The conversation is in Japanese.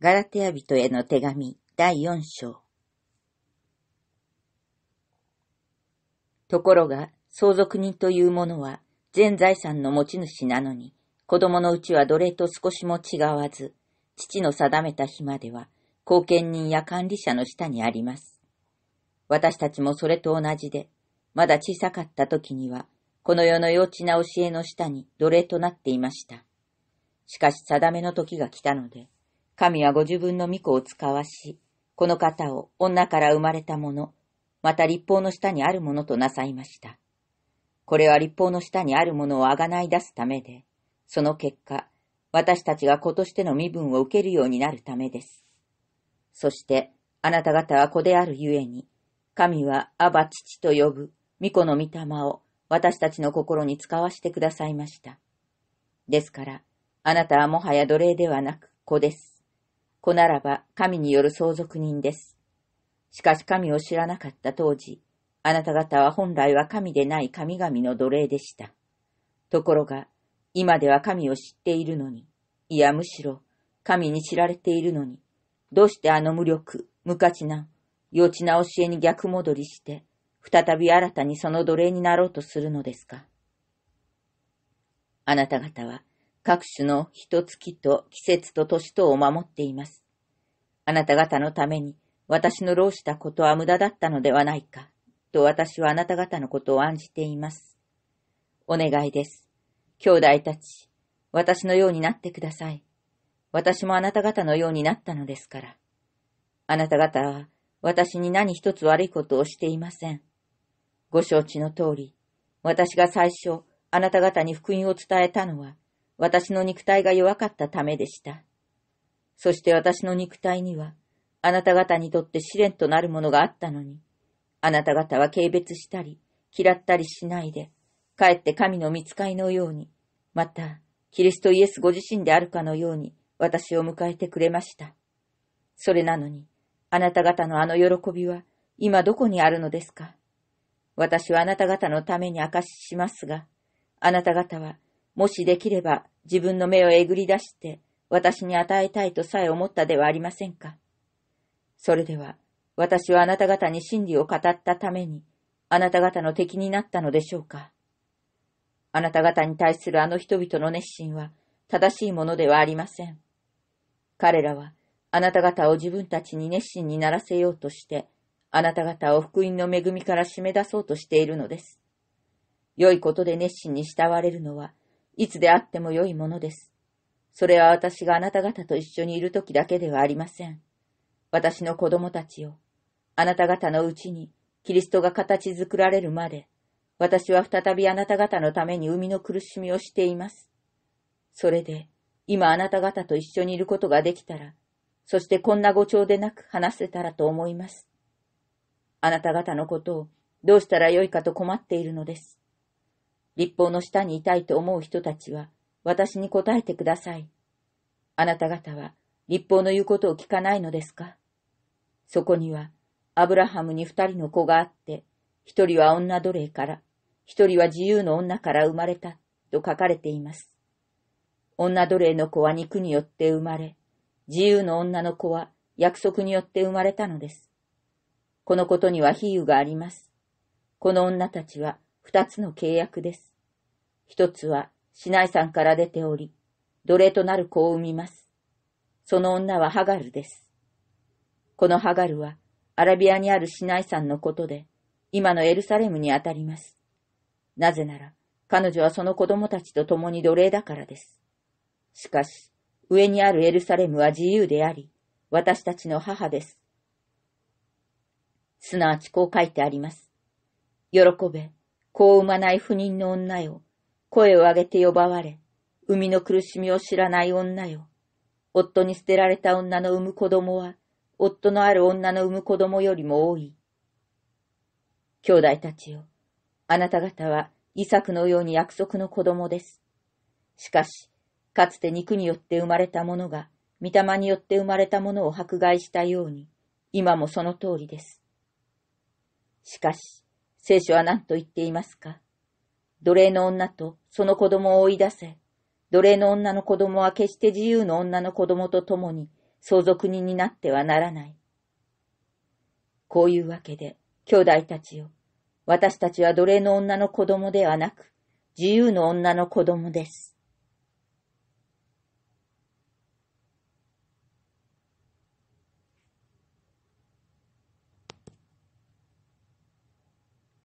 ガラテヤ人への手紙第4章。ところが、相続人というものは、全財産の持ち主なのに、子供のうちは奴隷と少しも違わず、父の定めた日までは、後見人や管理者の下にあります。私たちもそれと同じで、まだ小さかった時には、この世の幼稚な教えの下に奴隷となっていました。しかし定めの時が来たので、神はご自分の御子を使わし、この方を女から生まれたもの、また立法の下にあるものとなさいました。これは立法の下にあるものをあがない出すためで、その結果、私たちが子としての身分を受けるようになるためです。そして、あなた方は子であるゆえに、神はアバ父と呼ぶ巫女の御霊を私たちの心に使わしてくださいました。ですから、あなたはもはや奴隷ではなく子です。子ならば神による相続人です。しかし神を知らなかった当時、あなた方は本来は神でない神々の奴隷でした。ところが、今では神を知っているのに、いやむしろ、神に知られているのに、どうしてあの無力、無価値な、幼稚な教えに逆戻りして、再び新たにその奴隷になろうとするのですかあなた方は各種の一月と季節と年とを守っています。あなた方のために私の労したことは無駄だったのではないか、と私はあなた方のことを案じています。お願いです。兄弟たち、私のようになってください。私もあなた方のようになったのですから。あなた方は私に何一つ悪いことをしていません。ご承知の通り、私が最初、あなた方に福音を伝えたのは、私の肉体が弱かったためでした。そして私の肉体には、あなた方にとって試練となるものがあったのに、あなた方は軽蔑したり、嫌ったりしないで、かえって神の見使いのように、また、キリストイエスご自身であるかのように、私を迎えてくれました。それなのに、あなた方のあの喜びは、今どこにあるのですか私はあなた方のために証ししますが、あなた方は、もしできれば自分の目をえぐり出して、私に与えたいとさえ思ったではありませんか。それでは、私はあなた方に真理を語ったために、あなた方の敵になったのでしょうか。あなた方に対するあの人々の熱心は、正しいものではありません。彼らは、あなた方を自分たちに熱心にならせようとして、あなた方を福音の恵みから締め出そうとしているのです。良いことで熱心に慕われるのは、いつであっても良いものです。それは私があなた方と一緒にいる時だけではありません。私の子供たちを、あなた方のうちにキリストが形作られるまで、私は再びあなた方のために生みの苦しみをしています。それで、今あなた方と一緒にいることができたら、そしてこんな誤調でなく話せたらと思います。あなた方のことをどうしたらよいかと困っているのです。立法の下にいたいと思う人たちは、私に答えてください。あなた方は、立法の言うことを聞かないのですかそこには、アブラハムに二人の子があって、一人は女奴隷から、一人は自由の女から生まれた、と書かれています。女奴隷の子は肉によって生まれ、自由の女の子は約束によって生まれたのです。このことには比喩があります。この女たちは二つの契約です。一つは市内山から出ており、奴隷となる子を産みます。その女はハガルです。このハガルはアラビアにある市内山のことで、今のエルサレムにあたります。なぜなら、彼女はその子供たちと共に奴隷だからです。しかし、上にあるエルサレムは自由であり、私たちの母です。すなわちこう書いてあります。喜べ、子を産まない不妊の女よ。声を上げて呼ばわれ、生みの苦しみを知らない女よ。夫に捨てられた女の産む子供は、夫のある女の産む子供よりも多い。兄弟たちよ、あなた方はイサクのように約束の子供です。しかし、かつて肉によって生まれたものが、御霊によって生まれたものを迫害したように、今もその通りです。しかし、聖書は何と言っていますか奴隷の女とその子供を追い出せ。奴隷の女の子供は決して自由の女の子供と共に相続人になってはならない。こういうわけで、兄弟たちよ。私たちは奴隷の女の子供ではなく、自由の女の子供です。